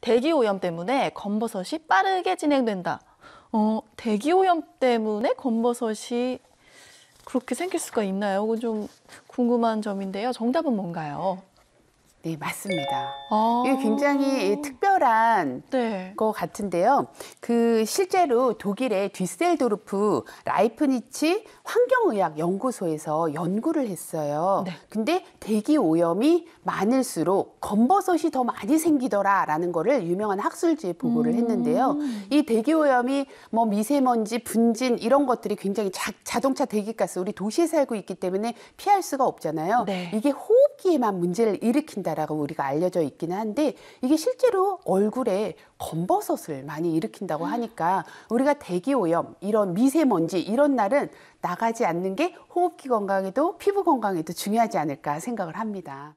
대기 오염 때문에 검버섯이 빠르게 진행된다. 어, 대기 오염 때문에 건버섯이 그렇게 생길 수가 있나요? 그건 좀 궁금한 점인데요. 정답은 뭔가요? 네, 맞습니다. 아 이게 굉장히 특별한 네. 것 같은데요. 그 실제로 독일의 뒤셀도르프 라이프니치 환경의학 연구소에서 연구를 했어요. 네. 근데 대기 오염이 많을수록 검버섯이 더 많이 생기더라라는 거를 유명한 학술지에 보고를 음. 했는데요. 이 대기 오염이 뭐 미세먼지, 분진 이런 것들이 굉장히 자, 동차 대기가스 우리 도시에 살고 있기 때문에 피할 수가 없잖아요. 네. 이게 호흡 습기에만 문제를 일으킨다라고 우리가 알려져 있기는 한데 이게 실제로 얼굴에 검버섯을 많이 일으킨다고 하니까 우리가 대기 오염, 이런 미세먼지 이런 날은 나가지 않는 게 호흡기 건강에도 피부 건강에도 중요하지 않을까 생각을 합니다.